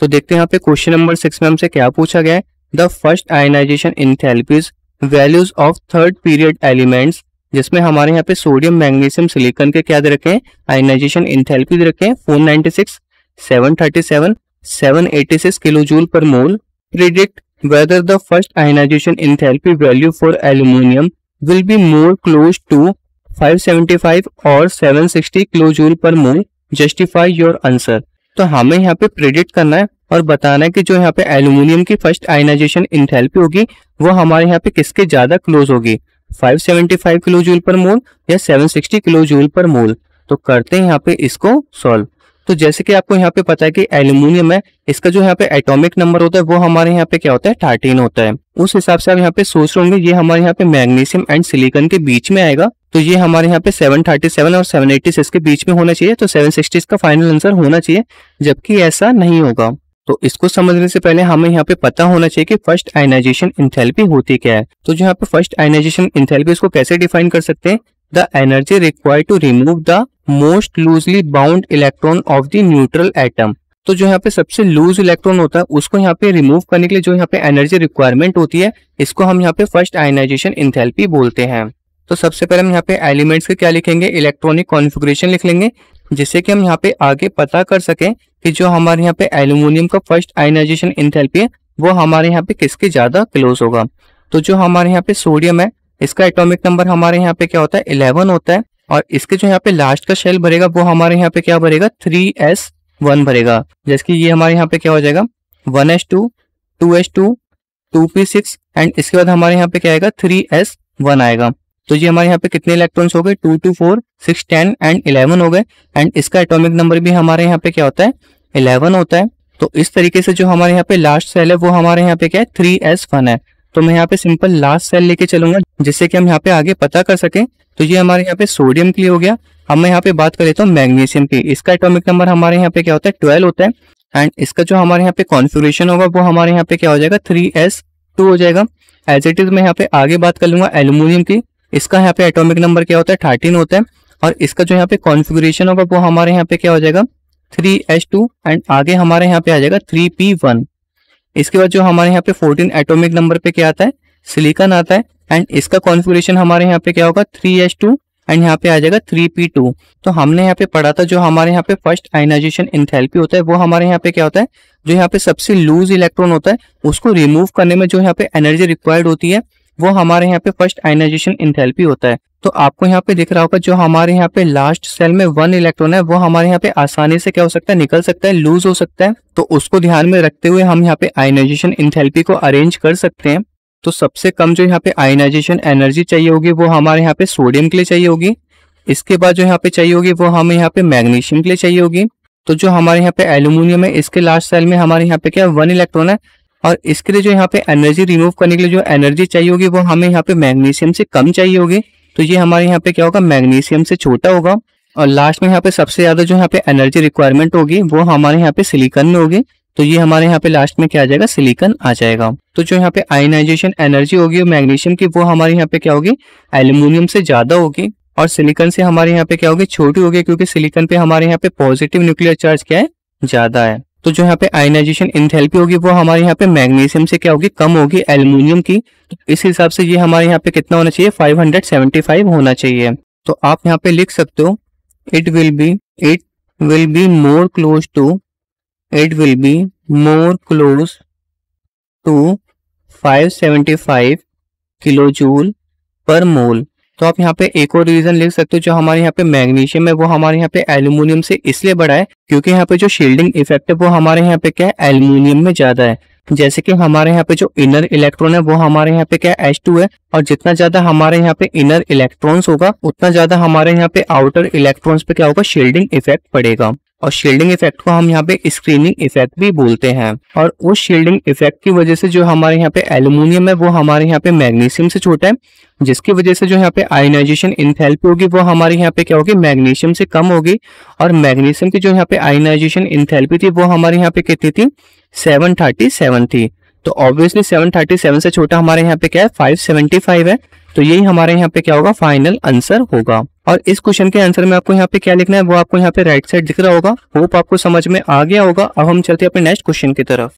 तो देखते हैं यहाँ पे क्वेश्चन नंबर सिक्स में हमसे क्या पूछा गया the first ionization enthalpies values of third period elements जिसमें हमारे यहाँ पे सोडियम मैग्नीशियम सिलिकॉन के क्या दे रखे हैं आयनाइजेशन इन थेरेपी दे रखे हैं four ninety six seven thirty seven seven eighty six kilo joule per mole predict whether the first ionization enthalpy value for aluminium will be more close to 575 और 760 kilo joule per mole justify your answer तो हमें यहाँ पे predict करना है और बताना है कि जो यहाँ पे एल्यूमिनियम की फर्स्ट आयनाइजेशन इंथेल्पी होगी वो हमारे यहाँ पे किसके ज्यादा क्लोज होगी 575 किलो जूल पर मोल या 760 किलो जूल पर मोल तो करते हैं यहाँ पे इसको सॉल्व तो जैसे कि आपको यहाँ पे पता है कि एल्यूमिनियम है इसका जो यहाँ पे एटॉमिक नंबर होता है वो हमारे यहाँ पे क्या होता है थर्टीन होता है उस हिसाब से आप यहाँ पे सोच रहे होंगे ये हमारे यहाँ पे मैग्नीशियम एंड सिलिकॉन के बीच में आएगा तो ये हमारे यहाँ पे 737 और 786 के बीच में होना चाहिए तो 760 का फाइनल आंसर होना चाहिए जबकि ऐसा नहीं होगा तो इसको समझने से पहले हमें यहाँ पे पता होना चाहिए कि फर्स्ट आयनाइजेशन इंथेल्पी होती क्या है तो जो यहाँ पे फर्स्ट आयनाइजेशन इंथेल्पी इसको कैसे डिफाइन कर सकते हैं the energy required to remove the most loosely bound electron of the neutral atom. तो जो यहाँ पे सबसे लूज इलेक्ट्रॉन होता है उसको यहाँ पे रिमूव करने के लिए जो यहाँ पे एनर्जी रिक्वायरमेंट होती है इसको हम यहाँ पे फर्स्ट आयनाइजेशन इंथेल्पी बोलते हैं तो सबसे पहले हम यहाँ पे एलिमेंट्स के क्या लिखेंगे इलेक्ट्रॉनिक कॉन्फिग्रेशन लिख लेंगे जिससे कि हम यहाँ पे आगे पता कर सकें कि जो हमारे यहाँ पे एल्यूमिनियम का फर्स्ट आयनाइजेशन इंथेल्पी है वो हमारे यहाँ पे किसके ज्यादा क्लोज होगा तो जो हमारे यहाँ पे सोडियम है इसका एटॉमिक नंबर हमारे यहाँ पे क्या होता है इलेवन होता है और इसके जो यहाँ पे लास्ट का शेल भरेगा वो हमारे यहाँ पे क्या भरेगा थ्री एस वन भरेगा जैसे कि ये हमारे यहाँ पे क्या हो जाएगा one S two two S two two P six and इसके बाद हमारे यहाँ पे क्या आएगा थ्री एस वन आएगा तो ये हमारे यहाँ पे कितने इलेक्ट्रॉन हो गए two two four six ten and eleven हो गए एंड इसका एटोमिक नंबर भी हमारे यहाँ पे क्या होता है इलेवन होता है तो इस तरीके से जो हमारे यहाँ पे लास्ट सेल है वो हमारे यहाँ पे क्या है थ्री एस वन है तो मैं यहाँ पे सिंपल लास्ट सेल लेके चलूंगा जिससे कि हम यहाँ पे आगे पता कर सकें तो ये हमारे यहाँ पे सोडियम के लिए हो गया अब मैं यहाँ पे बात कर लेता हूँ मैग्नीशियम की इसका एटॉमिक नंबर हमारे यहाँ पे क्या होता है ट्वेल्व होता है एंड इसका जो हमारे यहाँ पे कॉन्फ्यूरेशन होगा वो हमारे यहाँ पे क्या हो जाएगा थ्री एस टू हो जाएगा एज इट इज मैं यहाँ पे आगे बात कर लूंगा एल्यूमिनियम की इसका यहाँ पे एटोमिक नंबर क्या होता है थर्टीन होता है और इसका जो यहाँ पे कॉन्फिगुरेशन होगा वो हमारे यहाँ पे क्या हो जाएगा थ्री एस टू एंड आगे हमारे यहाँ पे आ जाएगा थ्री पी वन इसके बाद जो हमारे यहाँ पे फोर्टीन एटोमिक नंबर पे क्या आता है सिलिकन आता है एंड इसका कॉन्फिग्रेशन हमारे यहाँ पे क्या होगा थ्री एच टू एंड यहाँ पे आ जाएगा थ्री पी टू तो हमने यहाँ पे पढ़ा था जो हमारे यहाँ पे फर्स्ट आइनाइजेशन इंथेल्पी होता है वो हमारे यहाँ पे क्या होता है जो यहाँ पे सबसे लूज इलेक्ट्रॉन होता है उसको रिमूव करने में जो यहाँ पे एनर्जी रिक्वायर्ड होती है वो हमारे यहाँ पे फर्स्ट आइनाइजेशन इंथेल्पी होता है तो आपको यहाँ पे दिख रहा होगा जो हमारे यहाँ पे लास्ट सेल में वन इलेक्ट्रॉन है वो हमारे यहाँ पे आसानी से क्या हो सकता है निकल सकता है लूज हो सकता है तो उसको ध्यान में रखते हुए हम यहाँ पे आयनाइजेशन इंथेल्पी को अरेंज कर सकते हैं तो सबसे कम जो यहाँ पे आयनाइजेशन एनर्जी चाहिए होगी वो हमारे यहाँ पे सोडियम के लिए चाहिए होगी इसके बाद जो यहाँ पे चाहिए होगी वो हमें यहाँ पे मैग्नीशियम के लिए चाहिए होगी तो जो हमारे यहाँ पे एल्यूमिनियम है इसके लास्ट सेल में हमारे यहाँ पे क्या वन इलेक्ट्रॉन है और इसके लिए जो यहाँ पे एनर्जी रिमूव करने के लिए जो एनर्जी चाहिए होगी वो हमें यहाँ पे मैग्नीशियम से कम चाहिए होगी तो ये हमारे यहाँ पे क्या होगा मैग्नीशियम से छोटा होगा और लास्ट में यहाँ पे सबसे ज्यादा जो यहाँ पे एनर्जी रिक्वायरमेंट होगी वो हमारे यहाँ पे सिलिकन में होगी तो ये हमारे यहाँ पे लास्ट में क्या आ जाएगा सिलिकन आ जाएगा तो जो यहाँ पे आयनाइजेशन एनर्जी होगी मैग्नीशियम की वो हमारे यहाँ पे क्या होगी एल्यूमिनियम से ज्यादा होगी और सिलिकन से हमारे यहाँ पे क्या होगी छोटी होगी क्योंकि सिलिकन पे हमारे यहाँ पे पॉजिटिव न्यूक्लियर चार्ज क्या है ज्यादा है तो जो यहाँ पे आयनाइजेशन इनथेलपी होगी वो हमारे यहाँ पे मैग्नीशियम से क्या होगी कम होगी एल्यूमिनियम की तो इस हिसाब से ये हमारे यहाँ पे कितना होना चाहिए 575 होना चाहिए तो आप यहाँ पे लिख सकते हो it will be it will be more close to it will be more close to 575 kilo joule per mole तो आप यहाँ पे एक और रीजन लिख सकते हो जो हमारे यहाँ पे मैग्नीशियम है वो हमारे यहाँ पे एल्यूमिनियम से इसलिए बड़ा है क्योंकि यहाँ पे जो शील्डिंग इफेक्ट है वो हमारे यहाँ पे क्या है एल्यूमिनियम में ज्यादा है जैसे कि हमारे यहाँ पे जो इनर इलेक्ट्रॉन है वो हमारे यहाँ पे क्या एच टू है और जितना ज्यादा हमारे यहाँ पे इनर इलेक्ट्रॉन्स होगा उतना ज्यादा हमारे यहाँ पे आउटर इलेक्ट्रॉन्स पे क्या होगा शील्डिंग इफेक्ट पड़ेगा और शील्डिंग इफेक्ट को हम यहाँ पे स्क्रीनिंग इफेक्ट भी बोलते हैं और उस शील्डिंग इफेक्ट की वजह से जो हमारे यहाँ पे एल्यूमिनियम है वो हमारे यहाँ पे मैग्नीशियम से छोटा है जिसकी वजह से जो यहाँ पे आयनाइजेशन इंथेल्पी होगी वो हमारे यहाँ पे क्या होगी मैग्नीशियम से कम होगी और मैग्नीशियम की जो यहाँ पे आयनाइजेशन इंथेल्पी थी वो हमारे यहाँ पे कितनी थी सेवन थर्टी सेवन थी तो ऑब्वियसली 737 से छोटा हमारे यहाँ पे क्या है 575 है तो यही हमारे यहाँ पे क्या होगा फाइनल आंसर होगा और इस क्वेश्चन के आंसर में आपको यहाँ पे क्या लिखना है वो आपको यहाँ पे राइट साइड दिख रहा होगा होप आपको समझ में आ गया होगा अब हम चलते हैं अपने नेक्स्ट क्वेश्चन की तरफ